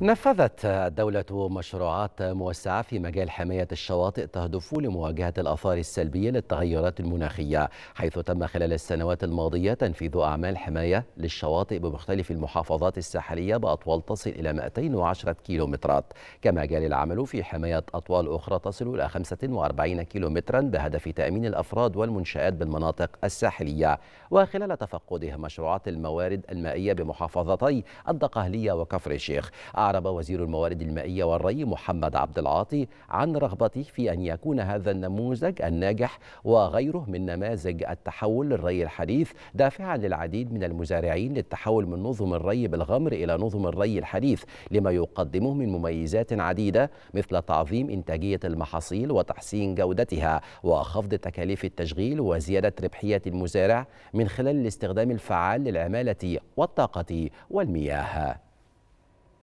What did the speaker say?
نفذت الدولة مشروعات موسعة في مجال حماية الشواطئ تهدف لمواجهة الآثار السلبية للتغيرات المناخية حيث تم خلال السنوات الماضية تنفيذ أعمال حماية للشواطئ بمختلف المحافظات الساحلية بأطوال تصل إلى 210 كيلومترات كما جال العمل في حماية أطوال أخرى تصل إلى 45 كيلومترا بهدف تأمين الأفراد والمنشآت بالمناطق الساحلية وخلال تفقده مشروعات الموارد المائية بمحافظتي الدقهلية وكفر الشيخ أعرب وزير الموارد المائية والري محمد عبد العاطي عن رغبته في أن يكون هذا النموذج الناجح وغيره من نماذج التحول للري الحديث دافعا للعديد من المزارعين للتحول من نظم الري بالغمر إلى نظم الري الحديث لما يقدمه من مميزات عديدة مثل تعظيم إنتاجية المحاصيل وتحسين جودتها وخفض تكاليف التشغيل وزيادة ربحية المزارع من خلال الاستخدام الفعال للعمالة والطاقة والمياه